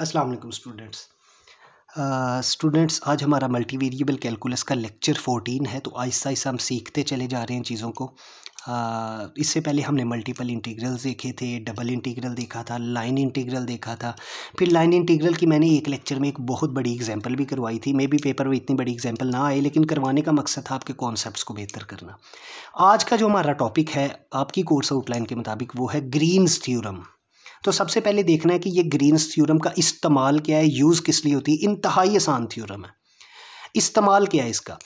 अस्सलाम वालेकुम students students आज हमारा मल्टी वेरिएबल कैलकुलस का लेक्चर फोर्टीन है तो आहिस्ता आहिस्ता हम सीखते चले जा रहे हैं चीज़ों को uh, इससे पहले हमने मल्टीपल इंटीग्रल्स देखे थे डबल इंटीग्रल देखा था लाइन इंटीग्रल देखा था फिर लाइन इंटीग्रल की मैंने एक लेक्चर में एक बहुत बड़ी एग्ज़ाम्पल भी करवाई थी मे भी पेपर में इतनी बड़ी एग्जाम्पल ना आई लेकिन करवाने का मकसद था आपके कॉन्सेप्ट को बेहतर करना आज का जो हमारा टॉपिक है आपकी कोर्स आउटलाइन के मुताबिक वो है ग्रीन्स थ्योरम तो सबसे पहले देखना है कि ये ग्रीन्स थ्योरम का इस्तेमाल क्या है यूज़ किस लिए होती है इंतहाई आसान थ्योरम है इस्तेमाल क्या है इसका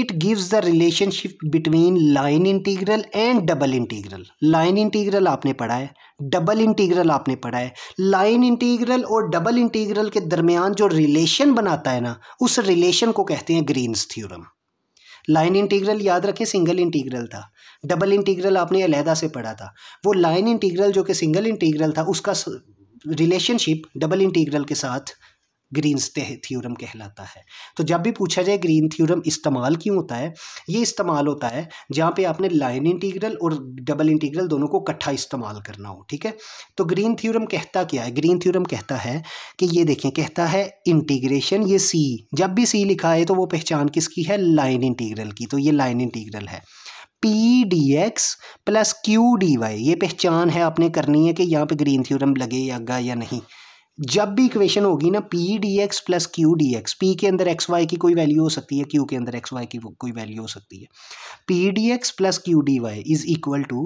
it gives the relationship between line integral and double integral line integral आपने पढ़ा है डबल इंटीग्रल आपने पढ़ा है लाइन इंटीग्रल और डबल इंटीग्रल के दरमियान जो रिलेशन बनाता है ना उस रिलेशन को कहते हैं ग्रीन्स थ्योरम लाइन इंटीग्रल याद रखें सिंगल इंटीग्रल था डबल इंटीग्रल आपने अलहदा से पढ़ा था वो लाइन इंटीग्रल जो कि सिंगल इंटीग्रल था उसका रिलेशनशिप डबल इंटीग्रल के साथ ग्रीन थ्योरम कहलाता है तो जब भी पूछा जाए ग्रीन थ्योरम इस्तेमाल क्यों होता है ये इस्तेमाल होता है जहाँ पे आपने लाइन इंटीग्रल और डबल इंटीग्रल दोनों को इकट्ठा इस्तेमाल करना हो ठीक है तो ग्रीन थ्योरम कहता क्या है ग्रीन थ्योरम कहता है कि ये देखें कहता है इंटीग्रेशन ये सी जब भी सी लिखा है तो वो पहचान किसकी है लाइन इंटीग्रल की तो ये लाइन इंटीग्रल है P D x plus Q D y ये पहचान है आपने करनी है कि यहाँ पे ग्रीन थ्योरम लगेगा या नहीं जब भी इक्वेशन होगी ना p D x plus Q d x p के अंदर एक्स वाई की कोई वैल्यू हो सकती है क्यू के अंदर एक्स वाई की कोई वैल्यू हो सकती है P D x plus Q D y is equal to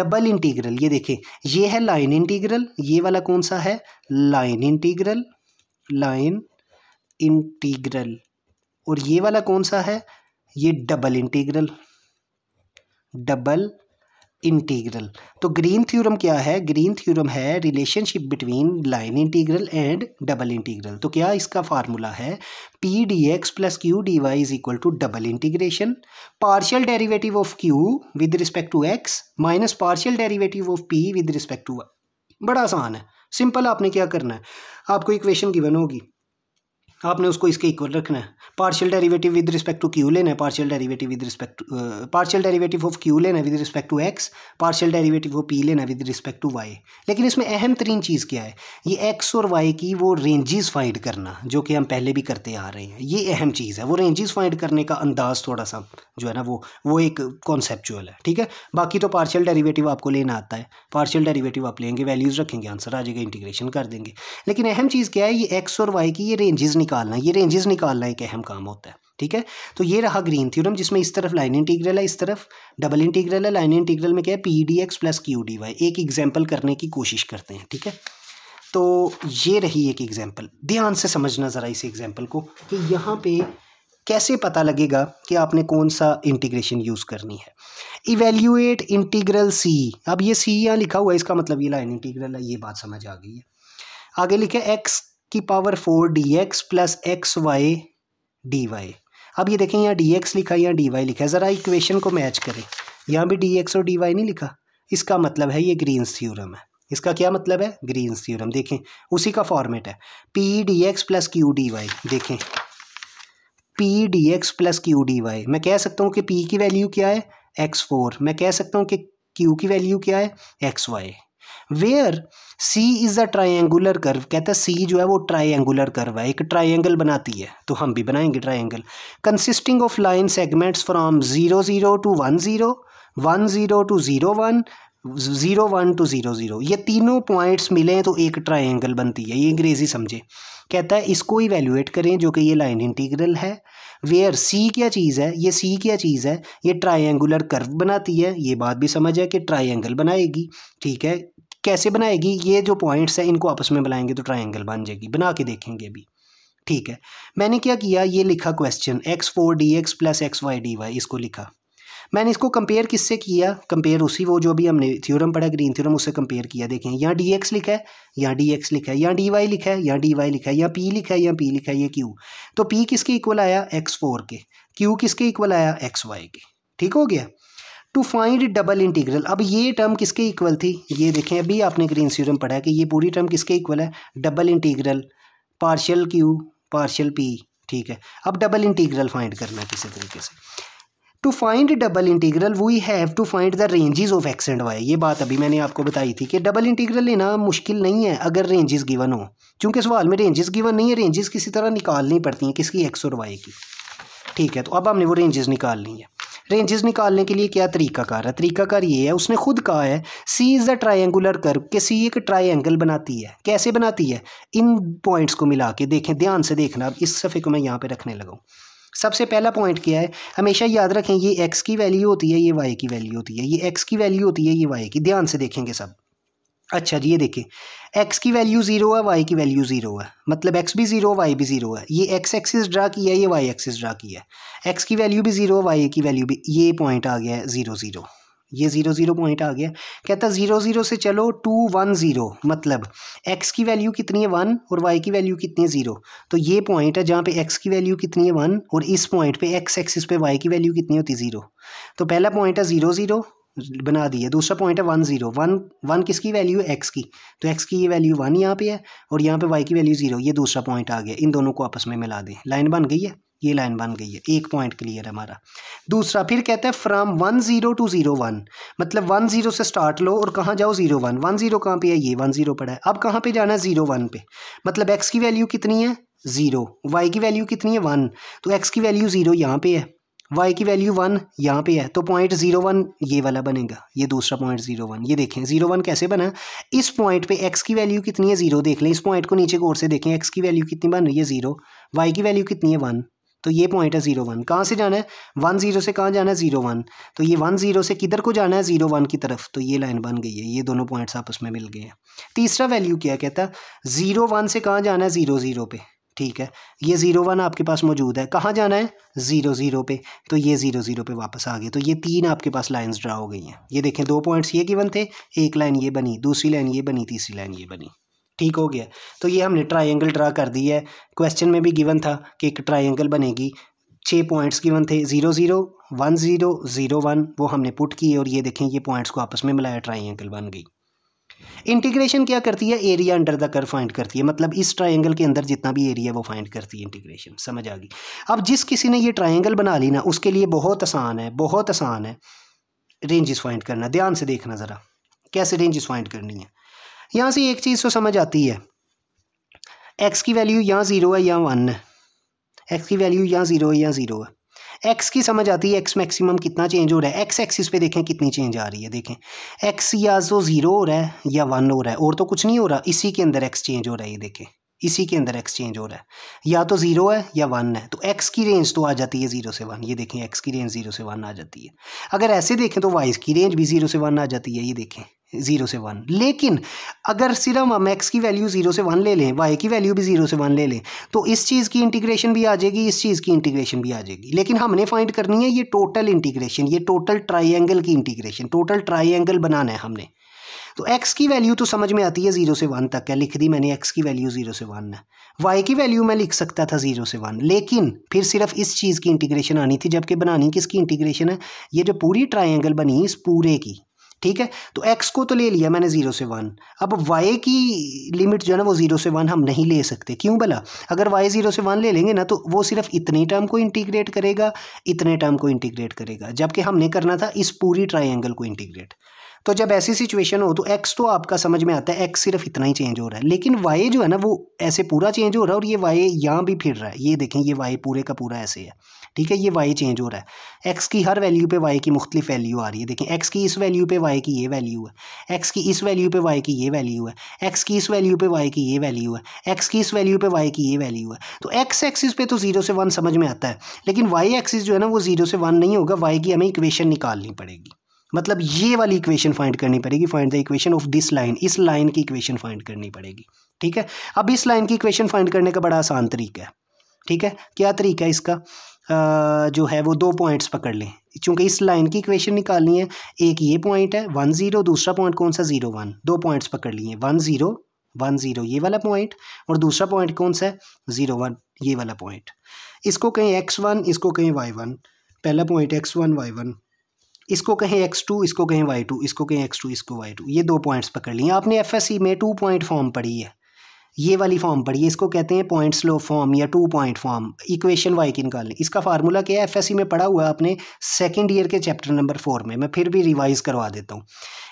double integral ये देखें ये है लाइन इंटीग्रल ये वाला कौन सा है लाइन इंटीग्रल लाइन इंटीग्रल और ये वाला कौन सा है ये डबल इंटीग्रल डबल इंटीग्रल तो ग्रीन थ्योरम क्या है ग्रीन थ्योरम है relationship between line integral and double integral तो क्या इसका फार्मूला है P D x plus Q D y is equal to double integration partial derivative of q with respect to x minus partial derivative of p with respect to y बड़ा आसान है simple आपने क्या करना है आपको equation given होगी आपने उसको इसके इक्वल रखना है partial derivative with respect to q लेना है partial derivative with respect to partial derivative of q लेना है with respect to x partial derivative of p लेना है विद रिस्पेक्ट टू वाई लेकिन इसमें अहम तरीन चीज़ क्या है ये एक्स और वाई की वो रेंजेस फाइंड करना जो कि हम पहले भी करते आ रहे हैं ये अहम चीज़ है वो रेंजेस फाइंड करने का अंदाज थोड़ा सा जो है ना वो वो एक कॉन्सेप्चुअल है ठीक है बाकी तो पार्शियल डेरिवेटिव आपको लेना आता है पार्शियल डेरिवेटिव आप लेंगे वैल्यूज़ रखेंगे आंसर आ जाएगा इंटीग्रेशन कर देंगे लेकिन अहम चीज़ क्या है ये एक्स और वाई की ये रेंजेस निकालना ये रेंजेस निकालना एक अहम काम होता है ठीक है तो ये रहा ग्रीन थ्योरम जिसमें इस तरफ लाइन इंटीग्रल है इस तरफ डबल इंटीग्रल है लाइन इंटीग्रल में क्या है P D x plus Q D y एक एग्जाम्पल करने की कोशिश करते हैं ठीक है तो ये रही एक एग्जाम्पल ध्यान से समझना ज़रा इस एग्जाम्पल को कि यहाँ पे कैसे पता लगेगा कि आपने कौन सा इंटीग्रेशन यूज़ करनी है इवेल्यूएट इंटीग्रल सी अब ये सी यहाँ लिखा हुआ है इसका मतलब ये लाइन इंटीग्रल है ये बात समझ आ गई है आगे लिखे एक्स की power four d x plus x y D y अब ये देखें यहाँ डी एक्स लिखा यहाँ डी वाई लिखा है ज़रा इक्वेशन को मैच करें यहाँ भी डी एक्स और डी वाई नहीं लिखा इसका मतलब है ये ग्रीन्स थ्योरम है इसका क्या मतलब है ग्रीन्स थ्योरम देखें उसी का फॉर्मेट है P D x plus Q D Y देखें P D x plus Q D y मैं कह सकता हूँ कि पी की वैल्यू क्या है एक्स फोर मैं कह सकता हूँ कि क्यू की वैल्यू क्या है x y where c is a triangular curve कहता है सी जो है वो ट्राइंगुलर कर्व है एक ट्राइंगल बनाती है तो हम भी बनाएंगे triangle consisting of line segments from zero zero to one zero one zero to zero one zero one to zero zero ये तीनों पॉइंट्स मिले तो एक ट्राइंगल बनती है ये अंग्रेज़ी समझे कहता है इसको इवेल्यूएट करें जो कि ये लाइन इंटीग्रल है वेयर सी क्या चीज़ है ये सी क्या चीज़ है ये ट्राइंगुलर कर्व बनाती है ये बात भी समझ है कि ट्राइंगल बनाएगी ठीक है कैसे बनाएगी ये जो पॉइंट्स हैं इनको आपस में बनाएंगे तो ट्राइंगल बन जाएगी बना के देखेंगे अभी ठीक है मैंने क्या किया ये लिखा question x four d x plus x y D y इसको लिखा मैंने इसको कंपेयर किससे किया कंपेयर उसी वो जो भी हमने थ्योरम पढ़ा ग्रीन थ्योरम उससे कंपेयर किया देखें यहाँ डी एक्स लिखा है यहाँ डी एक्स लिखा है यहाँ डी वाई लिखा है यहाँ डी वाई लिखा है यहाँ पी लिखा है यहाँ पी लिखा है ये क्यू तो पी किसके इक्वल आया एक्स फोर के क्यू किसके इक्वल आया एक्स वाई के ठीक हो गया टू फाइंड डबल इंटीग्रल अब ये टर्म किसके इक्वल थी ये देखें अभी आपने ग्रीन सीरम पढ़ा है कि ये पूरी टर्म किसके इक्वल है double integral partial q partial p ठीक है अब डबल इंटीग्रल फाइंड करना है किसी तरीके से to find double integral we have to find the ranges of x and y ये बात अभी मैंने आपको बताई थी कि डबल इंटीग्रल लेना मुश्किल नहीं है अगर रेंजेस गिवन हो क्योंकि सवाल में रेंजेस गिवन नहीं है रेंजेस किसी तरह निकालनी पड़ती हैं किसकी एक्स और वाई की ठीक है तो अब हमने वो रेंजेस निकालनी है रेंजेस निकालने के लिए क्या तरीकाकार है तरीकाकार ये है उसने खुद कहा है she is a triangular curve के सी एक ट्राइंगल बनाती है कैसे बनाती है इन पॉइंट्स को मिला के देखें ध्यान से देखना अब इस सफ़े को मैं यहाँ पर रखने लगाऊँ सबसे पहला पॉइंट क्या है हमेशा याद रखें ये एक्स की वैल्यू होती है ये वाई की वैल्यू होती है ये एक्स की वैल्यू होती है ये वाई की ध्यान से देखेंगे सब अच्छा जी ये देखिए एक्स की वैल्यू ज़ीरो है वाई की वैल्यू ज़ीरो है मतलब एक्स भी ज़ीरो वाई भी ज़ीरो है ये एक्स एक्सिस ड्रा किया है ये वाई एक्सिस ड्रा किया है एक्स की वैल्यू भी ज़ीरो वाई की वैल्यू भी ये पॉइंट आ गया है ज़ीरो ज़ीरो ये ज़ीरो ज़ीरो पॉइंट आ गया कहता ज़ीरो ज़ीरो से चलो टू वन ज़ीरो मतलब एक्स की वैल्यू कितनी है वन और वाई की वैल्यू कितनी है ज़ीरो तो ये पॉइंट है जहाँ पे एक्स की वैल्यू कितनी है वन और इस पॉइंट पे एक्स एक्सिस पे वाई की वैल्यू कितनी होती है ज़ीरो तो पहला पॉइंट है ज़ीरो ज़ीरो बना दी है दूसरा पॉइंट है वन जीरो वन वन किसकी वैल्यू है एक्स की तो एक्स की ये वैल्यू वन यहाँ पे है और यहाँ पे वाई की वैल्यू जीरो ये दूसरा पॉइंट आ गया इन दोनों को आपस में मिला दें लाइन बन गई है ये लाइन बन गई है एक पॉइंट क्लियर है हमारा दूसरा फिर कहता है from one zero to zero one मतलब वन जीरो से स्टार्ट लो और कहाँ जाओ जीरो वन वन जीरो कहाँ पे है ये वन जीरो पड़ा है अब कहाँ पे जाना है जीरो वन पे मतलब एक्स की वैल्यू कितनी है ज़ीरो वाई की वैल्यू कितनी है वन तो एक्स की वैल्यू ज़ीरो यहाँ पे है वाई की वैल्यू वन यहाँ पे है तो पॉइंट जीरो वन ये वाला बनेगा ये दूसरा पॉइंट जीरो वन ये देखें जीरो वन कैसे बना इस पॉइंट पे एक्स की वैल्यू कितनी है जीरो देख लें इस पॉइंट को नीचे गौर से देखें एक्स की वैल्यू कितनी बन रही है जीरो वाई की वैल्यू कितनी है वन तो ये पॉइंट है जीरो वन कहाँ से जाना है वन जीरो से कहाँ जाना है जीरो वन तो ये वन जीरो से किधर को जाना है जीरो वन की तरफ तो ये लाइन बन गई है ये दोनों पॉइंट्स आपस में मिल गए हैं तीसरा वैल्यू क्या कहता है जीरो वन से कहाँ जाना है जीरो जीरो पे ठीक है ये ज़ीरो वन आपके पास मौजूद है कहाँ जाना है ज़ीरो ज़ीरो पे तो ये ज़ीरो ज़ीरो पे वापस आ गए तो ये तीन आपके पास लाइंस ड्रा हो गई हैं ये देखें दो पॉइंट्स ये गिवन थे एक लाइन ये बनी दूसरी लाइन ये बनी तीसरी लाइन ये बनी ठीक हो गया तो ये हमने ट्राइंगल ड्रा कर दी है क्वेश्चन में भी गिवन था कि एक ट्राइंगल बनेगी छः पॉइंट्स गिवन थे zero zero one zero zero one वो हमने पुट किए और ये देखें ये पॉइंट्स को आपस में मिलाया ट्राइंगल बन गई इंटीग्रेशन क्या करती है area under the curve find करती है मतलब इस ट्राइंगल के अंदर जितना भी एरिया वो फाइंड करती है इंटीग्रेशन समझ आ गई अब जिस किसी ने ये ट्राइंगल बना ली ना उसके लिए बहुत आसान है बहुत आसान है रेंजेस फाइंड करना ध्यान से देखना ज़रा कैसे रेंजेस फाइंड करनी है यहाँ से एक चीज़ तो समझ आती है एक्स की वैल्यू यहाँ ज़ीरो है या वन है एक्स की वैल्यू यहाँ ज़ीरो है या ज़ीरो है एक्स की समझ आती है एक्स मैक्सिमम कितना चेंज हो रहा है एक्स एक्सिस पे देखें कितनी चेंज आ रही है देखें एक्स या तो ज़ीरो हो रहा है या वन हो रहा है और तो कुछ नहीं हो रहा इसी के अंदर एक्स चेंज हो रहा है ये देखें इसी के अंदर एक्सचेंज हो रहा है या तो ज़ीरो है या वन है तो एक्स की रेंज तो आ जाती है ज़ीरो से वन ये देखें एक्स की रेंज ज़ीरो से वन आ जाती है अगर ऐसे देखें तो वाई की रेंज भी ज़ीरो से वन आ जाती है ये देखें ज़ीरो से वन लेकिन अगर सिर्फ हम एक्स की वैल्यू ज़ीरो से वन ले लें वाई की वैल्यू भी ज़ीरो से वन ले लें तो इस चीज़ की इंटीग्रेशन भी आ जाएगी इस चीज़ की इंटीग्रेशन भी आ जाएगी लेकिन हमने फाइंड करनी है ये टोटल इंटीग्रेशन ये टोटल ट्राइंगल की इंटीग्रेशन टोटल ट्राइंगल बनाना है हमने तो x की वैल्यू तो समझ में आती है ज़ीरो से वन तक है लिख दी मैंने x की वैल्यू ज़ीरो से वन है y की वैल्यू मैं लिख सकता था ज़ीरो से वन लेकिन फिर सिर्फ इस चीज़ की इंटीग्रेशन आनी थी जबकि बनानी किसकी इंटीग्रेशन है ये जो पूरी ट्राइंगल बनी इस पूरे की ठीक है तो एक्स को तो ले लिया मैंने ज़ीरो से वन अब वाई की लिमिट जो है ना वो ज़ीरो से वन हम नहीं ले सकते क्यों भला अगर वाई ज़ीरो से वन ले लेंगे ना तो वो सिर्फ इतने टर्म को इंटीग्रेट करेगा इतने टर्म को इंटीग्रेट करेगा जबकि हमने करना था इस पूरी ट्राइंगल को इंटीग्रेट तो जब ऐसी सिचुएशन हो तो एक्स तो आपका समझ में आता है एक्स सिर्फ इतना ही चेंज हो रहा है लेकिन वाई जो है ना वो ऐसे पूरा चेंज हो रहा है और ये वाई यहाँ भी फिर रहा है ये देखें ये वाई पूरे का पूरा ऐसे है ठीक है ये वाई चेंज हो रहा है एक्स की हर वैल्यू पे वाई की मुख्तलि वैल्यू आ रही है देखें एक्स की इस वैल्यू पे वाई की ये वैल्यू है एक्स की इस वैल्यू पे वाई की ये वैल्यू है एक्स की इस वैल्यू पे वाई की ये वैल्यू है एक्स की इस वैल्यू पे वाई की ये वैल्यू है तो एक्स एक्सिस पे तो जीरो से वन समझ में आता है लेकिन वाई एक्सिस जो है ना वो जीरो से वन नहीं होगा वाई की हमें इक्वेशन निकालनी पड़ेगी मतलब ये वाली इक्वेशन फाइंड करनी पड़ेगी find the equation of this line इस लाइन की इक्वेशन फाइंड करनी पड़ेगी ठीक है अब इस लाइन की इक्वेशन फाइंड करने का बड़ा आसान तरीका है ठीक है क्या तरीका है इसका आ, जो है वो दो पॉइंट्स पकड़ लें चूंकि इस लाइन की इक्वेशन निकालनी है एक ये पॉइंट है वन ज़ीरो दूसरा पॉइंट कौन सा ज़ीरो वन दो पॉइंट्स पकड़ लिए वन ज़ीरो वन ज़ीरो ये वाला पॉइंट और दूसरा पॉइंट कौन सा है ज़ीरो वन ये वाला पॉइंट इसको कहें एक्स वन इसको कहें वाई वन पहला point x one y one इसको कहें एक्स टू इसको कहें वाई टू इसको कहें एक्स टू इसको वाई टू ये दो पॉइंट्स पकड़ लिए आपने एफ एस सी में टू पॉइंट फॉर्म पढ़ी है ये वाली फॉर्म पढ़ी है इसको कहते हैं पॉइंट स्लो फॉर्म या two point form equation y की निकालने इसका फार्मूला क्या है एफ एस सी में पढ़ा हुआ है आपने सेकेंड ईयर के चैप्टर नंबर फोर में मैं फिर भी रिवाइज करवा देता हूँ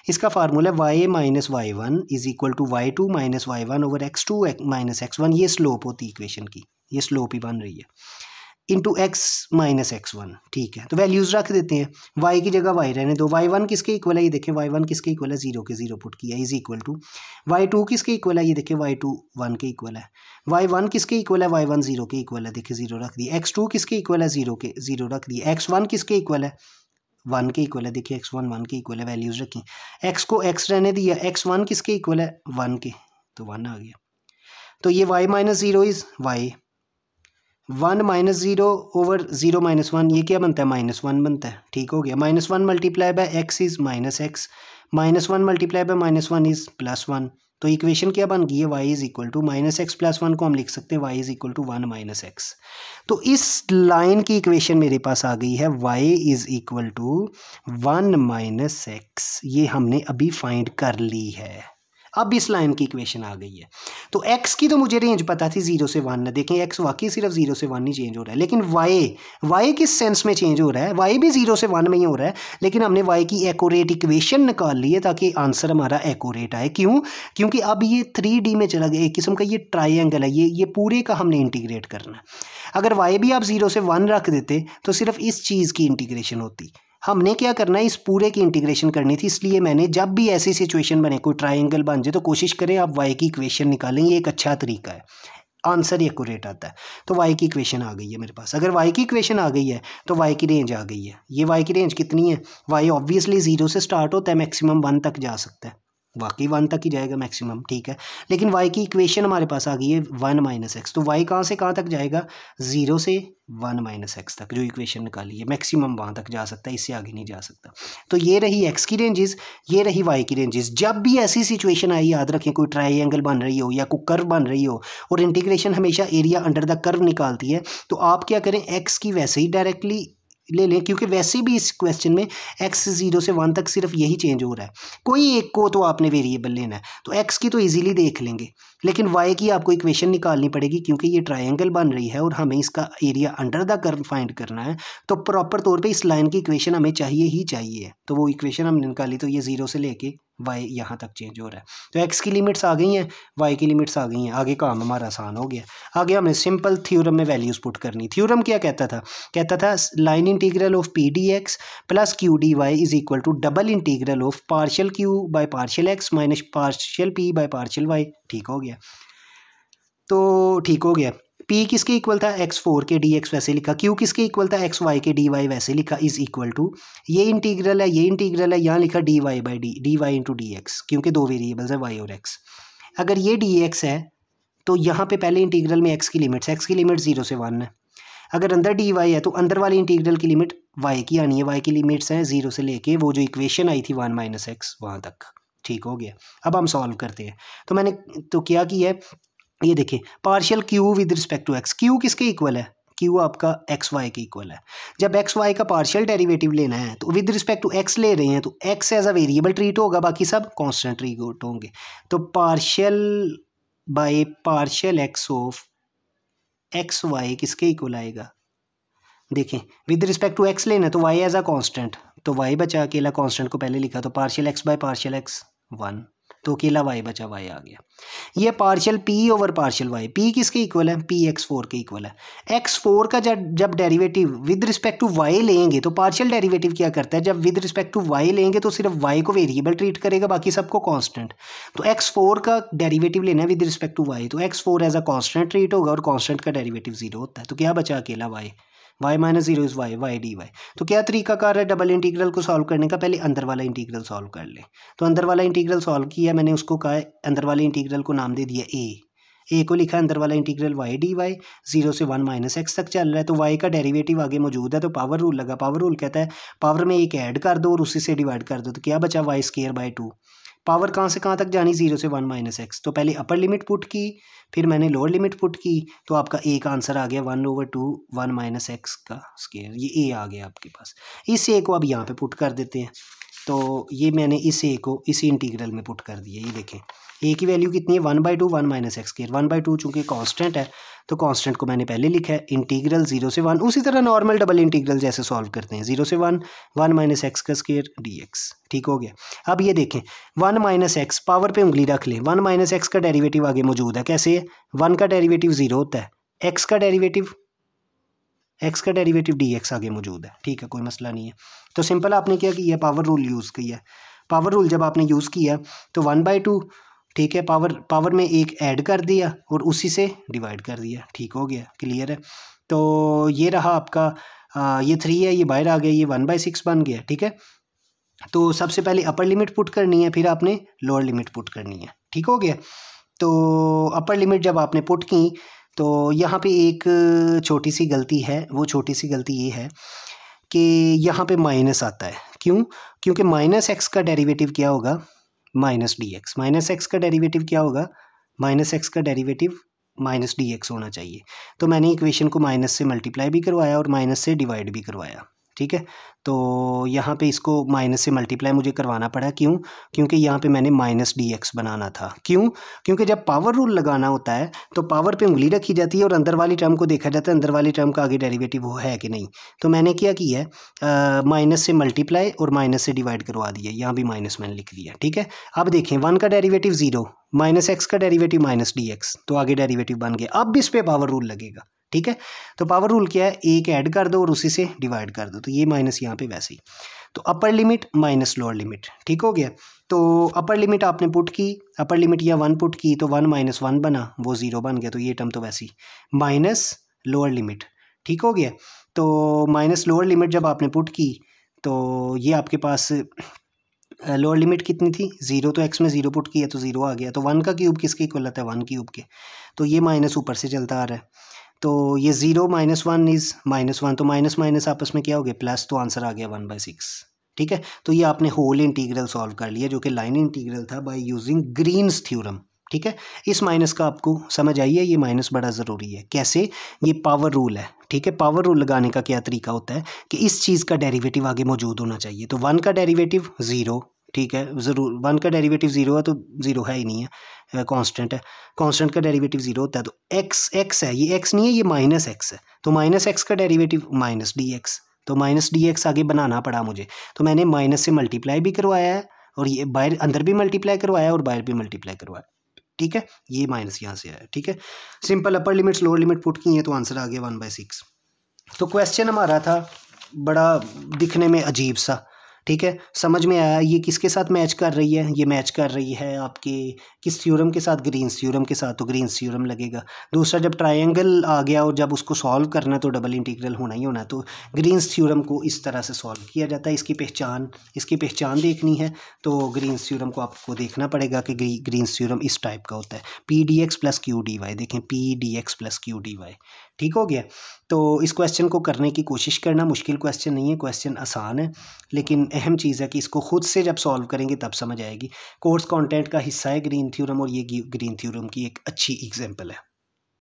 इसका formula y minus y one is equal to y two minus y one over x two minus x one ये स्लोप होती इक्वेशन की ये स्लोप ही बन रही है into x minus x one ठीक है तो वैल्यूज़ रख देते हैं वाई की जगह वाई रहने दो वाई वन किसके इक्वल है ये देखें वाई वन किसके इक्वल है जीरो के जीरो पुट किया is equal to y two किसके इक्वल है ये देखें वाई टू वन के इक्वल है वाई वन किसके इक्वल है वाई वन जीरो के इक्वल है देखिए जीरो रख दिया एक्स टू किसके इक्वल है जीरो के जीरो रख दिया एक्स वन किसके इक्वल है वन के इक्वल है देखिए एक्स वन वन के इक्वल है वैल्यूज़ रखी एक्स को एक्स रहने दिया एक्स वन किसके इक्वल है वन के तो वन आ गया तो ये y minus zero is y one minus zero over zero minus one ये क्या बनता है माइनस वन बनता है ठीक हो गया minus one multiply by x is minus x minus one multiply by minus one is plus one तो इक्वेशन क्या बन गई है y is equal to minus x plus one को हम लिख सकते हैं y is equal to one minus x तो इस लाइन की इक्वेशन मेरे पास आ गई है y is equal to one minus x ये हमने अभी फाइंड कर ली है अब इस लाइन की इक्वेशन आ गई है तो एक्स की तो मुझे रेंज पता थी जीरो से वन देखें एक्स वाकई सिर्फ जीरो से वन ही चेंज हो रहा है लेकिन वाई वाई किस सेंस में चेंज हो रहा है वाई भी जीरो से वन में ही हो रहा है लेकिन हमने वाई की एकोरेट इक्वेशन निकाल ली है ताकि आंसर हमारा एकोरेट आए क्यों क्योंकि अब ये थ्री में चला गया एक किस्म का ये ट्राइंगल है ये ये पूरे का हमने इंटीग्रेट करना है अगर वाई भी आप जीरो से वन रख देते तो सिर्फ इस चीज़ की इंटीग्रेशन होती हमने क्या करना है इस पूरे की इंटीग्रेशन करनी थी इसलिए मैंने जब भी ऐसी सिचुएशन बने कोई ट्राइंगल बन जाए तो कोशिश करें आप वाई की इक्वेशन निकालें ये एक अच्छा तरीका है आंसर एकूरेट आता है तो वाई की इक्वेशन आ गई है मेरे पास अगर वाई की इक्वेशन आ गई है तो वाई की रेंज आ गई है ये वाई की रेंज कितनी है वाई ऑब्वियसली ज़ीरो से स्टार्ट होता है मैक्सिमम वन तक जा सकता है वाकई वन तक ही जाएगा मैक्सिमम ठीक है लेकिन वाई की इक्वेशन हमारे पास आ गई है वन माइनस एक्स तो वाई कहाँ से कहाँ तक जाएगा ज़ीरो से वन माइनस एक्स तक जो इक्वेशन निकाली है मैक्सिमम वहाँ तक जा सकता है इससे आगे नहीं जा सकता तो ये रही एक्स की रेंजेस ये रही वाई की रेंजेस जब भी ऐसी सिचुएशन आई याद रखें कोई ट्राई बन रही हो या कोई कर्व बन रही हो और इंटीग्रेशन हमेशा एरिया अंडर द कर्व निकालती है तो आप क्या करें एक्स की वैसे ही डायरेक्टली ले लें क्योंकि वैसे भी इस क्वेश्चन में एक्स ज़ीरो से वन तक सिर्फ यही चेंज हो रहा है कोई एक को तो आपने वेरिएबल लेना है तो एक्स की तो ईजिली देख लेंगे लेकिन वाई की आपको इक्वेशन निकालनी पड़ेगी क्योंकि ये ट्राइंगल बन रही है और हमें इसका area under the curve find करना है तो प्रॉपर तौर पर इस लाइन की इक्वेशन हमें चाहिए ही चाहिए तो वो इक्वेशन हमने निकाली तो ये ज़ीरो से लेके वाई यहाँ तक चेंज हो रहा है तो एक्स की लिमिट्स आ गई हैं वाई की लिमिट्स आ गई हैं आगे काम हमारा आसान हो गया आगे हमने सिंपल थ्योरम में वैल्यूज़ पुट करनी थ्योरम क्या कहता था कहता था line integral of p D x plus Q D y is equal to double integral of partial q by partial x minus partial p by partial y ठीक हो गया तो ठीक हो गया पी किसके इक्वल था एक्स फोर के डी एक्स वैसे लिखा क्यू किसके इक्वल था एक्स वाई के डी वाई वैसे लिखा इज इक्वल टू ये इंटीग्रल है ये इंटीग्रल है यहाँ लिखा D Y by D D Y into D X क्योंकि दो वेरिएबल्स है वाई और एक्स अगर ये डी एक्स है तो यहाँ पे पहले इंटीग्रल में एक्स की लिमिट्स एक्स की लिमिट जीरो से वन है अगर अंदर डी वाई है तो अंदर वाले इंटीग्रल की लिमिट वाई की आनी है वाई की लिमिट्स हैं जीरो से लेके वो जो इक्वेशन आई थी वन माइनस एक्स वहाँ तक ठीक हो गया अब हम सॉल्व करते हैं तो मैंने तो किया कि है ये देखिए partial Q with respect to X Q किसके इक्वल है क्यू आपका एक्स वाई के इक्वल है जब एक्स वाई का पार्शियल डेरिवेटिव लेना है तो विद रिस्पेक्ट टू एक्स ले रहे हैं तो X as a variable treat होगा बाकी सब कॉन्स्टेंट ट्रीट होंगे तो partial by partial X of X Y किसके इक्वल आएगा देखें विद रिस्पेक्ट टू एक्स लेना है तो वाई एज अ कॉन्स्टेंट तो वाई बचा अकेला कॉन्स्टेंट को पहले लिखा तो partial X by partial X one तो अकेला वाई बचा वाई आ गया ये partial P over partial Y P किसके इक्वल है पी एक्स फोर के इक्वल है एक्स फोर का जब जब derivative with respect to Y लेंगे तो पार्शियल डेरिवेटिव क्या करता है जब विद रिस्पेक्ट टू वाई लेंगे तो सिर्फ वाई को वेरिएबल ट्रीट करेगा बाकी सबको कॉन्स्टेंट तो एक्स फोर का डेरीवेटिव लेना है विद रिस्पेक्ट टू वाई तो X four as a constant treat होगा और कॉन्स्टेंट का डेरीवेटिव जीरो होता है तो क्या बचा अकेला Y Y minus zero is Y Y D Y तो क्या तरीका कार है डबल इंटीग्रल को सॉल्व करने का पहले अंदर वाला इंटीग्रल सॉल्व कर ले तो अंदर वाला इंटीग्रल सॉल्व किया मैंने उसको कहा अंदर वाले इंटीग्रल को नाम दे दिया ए ए को लिखा अंदर वाला integral Y D Y zero से वन माइनस एक्स तक चल रहा है तो वाई का डेरिवेटिव आगे मौजूद है तो पावर रूल लगा पावर रूल कहता है पावर में एक ऐड कर दो और उसी से डिवाइड कर दो तो क्या बचा Y square by two power कहाँ से कहाँ तक जानी जीरो से वन माइनस एक्स तो पहले अपर लिमिट पुट की फिर मैंने लोअर लिमिट पुट की तो आपका ए का आंसर आ गया one over two one minus X का स्केयर ये ए आ गया आपके पास इस ए को अब यहाँ पे पुट कर देते हैं तो ये मैंने इस ए को इसी इंटीग्रल में पुट कर दिया ये देखें ए की वैल्यू कितनी है one by two one minus X square one by two चूँकि कॉन्स्टेंट है तो कॉन्स्टेंट को मैंने पहले लिखा है इंटीग्रल जीरो से वन उसी तरह नॉर्मल डबल इंटीग्रल जैसे सॉल्व करते हैं जीरो से वन वन माइनस एक्स का स्केयर डी एक्स ठीक हो गया अब ये देखें वन माइनस एक्स पावर पर उंगली रख लें वन माइनस एक्स का डेरीवेटिव आगे मौजूद है कैसे है वन का डेरीवेटिव जीरो होता है एक्स का डेरीवेटिव एक्स का डेरीवेटिव डी एक्स आगे मौजूद है ठीक है कोई मसला नहीं है तो सिंपल आपने क्या किया पावर रूल यूज़ किया पावर रूल जब आपने यूज़ किया तो वन बाई टू ठीक है पावर पावर में एक ऐड कर दिया और उसी से डिवाइड कर दिया ठीक हो गया क्लियर है तो ये रहा आपका आ, ये थ्री है ये बाहर आ गया ये वन बाई सिक्स बन गया ठीक है तो सबसे पहले अपर लिमिट पुट करनी है फिर आपने लोअर लिमिट पुट करनी है ठीक हो गया तो अपर लिमिट जब आपने पुट की तो यहाँ पे एक छोटी सी गलती है वो छोटी सी गलती ये है कि यहाँ पे माइनस आता है क्यों क्योंकि माइनस एक्स का डेरिवेटिव क्या होगा minus D X minus X का डेरिवेटिव क्या होगा माइनस एक्स का डेरिवेटिव माइनस डी एक्स होना चाहिए तो मैंने इक्वेशन को माइनस से मल्टीप्लाई भी करवाया और माइनस से डिवाइड भी करवाया ठीक है तो यहाँ पे इसको माइनस से मल्टीप्लाई मुझे करवाना पड़ा क्यों क्योंकि यहाँ पे मैंने माइनस डी एक्स बनाना था क्यों क्योंकि जब पावर रूल लगाना होता है तो पावर पे उंगली रखी जाती है और अंदर वाली टर्म को देखा जाता है अंदर वाली टर्म का आगे डेरिवेटिव वो है कि नहीं तो मैंने क्या किया है माइनस से मल्टीप्लाई और माइनस से डिवाइड करवा दिया यहाँ भी माइनस मैंने लिख दिया ठीक है अब देखें वन का डेरीवेटिव ज़ीरो माइनस एक्स का डेरीवेटिव माइनस डी एक्स तो आगे डेरीवेटिव बन गया अब भी इस पर पावर रूल लगेगा ठीक है तो पावर रूल क्या है एक ऐड कर दो और उसी से डिवाइड कर दो तो ये माइनस यहाँ पे वैसे ही तो upper limit minus lower limit ठीक हो गया तो अपर लिमिट आपने पुट की अपर लिमिट या वन पुट की तो वन माइनस वन बना वो ज़ीरो बन गया तो ये टर्म तो वैसे ही माइनस लोअर लिमिट ठीक हो गया तो माइनस लोअर लिमिट जब आपने पुट की तो ये आपके पास लोअर लिमिट कितनी थी जीरो तो एक्स में जीरो पुट किया तो जीरो आ गया तो वन का क्यूब किसके इक्वल आता है वन क्यूब के तो ये माइनस ऊपर से चलता आ रहा है तो ये zero minus one is minus one तो माइनस माइनस आपस में क्या हो गया प्लस तो आंसर आ गया वन बाई सिक्स ठीक है तो ये आपने होल इंटीग्रल सॉल्व कर लिया जो कि लाइन इंटीग्रल था बाय यूजिंग ग्रीन्स थ्योरम ठीक है इस माइनस का आपको समझ आइए ये माइनस बड़ा ज़रूरी है कैसे ये पावर रूल है ठीक है पावर रूल लगाने का क्या तरीका होता है कि इस चीज़ का डेरिवेटिव आगे मौजूद होना चाहिए तो वन का डेरिवेटिव ज़ीरो ठीक है ज़रूर वन का डेरिवेटिव ज़ीरो है तो ज़ीरो है ही नहीं है कांस्टेंट है कांस्टेंट का डेरिवेटिव ज़ीरो होता है तो एक्स एक्स है ये एक्स नहीं है ये माइनस एक्स है तो माइनस एक्स का डेरिवेटिव माइनस डी एक्स तो माइनस डी एक्स आगे बनाना पड़ा मुझे तो मैंने माइनस से मल्टीप्लाई भी करवाया है और ये बाहर अंदर भी मल्टीप्लाई करवाया और बाहर भी मल्टीप्लाई करवाया ठीक है ये माइनस यहाँ से आया ठीक है simple upper limits lower limit put की है तो आंसर आ गया वन बाई सिक्स तो क्वेश्चन हमारा था बड़ा दिखने में अजीब सा ठीक है समझ में आया ये किसके साथ मैच कर रही है ये मैच कर रही है आपके किस थ्योरम के साथ ग्रीन थ्योरम के साथ तो ग्रीन थ्योरम लगेगा दूसरा जब ट्रायंगल आ गया और जब उसको सॉल्व करना तो डबल इंटीग्रल होना ही होना तो ग्रीन थ्योरम को इस तरह से सॉल्व किया जाता है इसकी पहचान इसकी पहचान देखनी है तो ग्रीन थ्योरम को आपको देखना पड़ेगा कि ग्रीन थ्योरम इस टाइप का होता है P D x plus Q D Y देखें P D x plus Q D Y ठीक हो गया तो इस क्वेश्चन को करने की कोशिश करना मुश्किल क्वेश्चन नहीं है क्वेश्चन आसान है लेकिन अहम चीज़ है कि इसको खुद से जब सॉल्व करेंगे तब समझ आएगी कोर्स कंटेंट का हिस्सा है ग्रीन थ्योरम और ये ग्रीन थ्योरम की एक अच्छी एग्जांपल है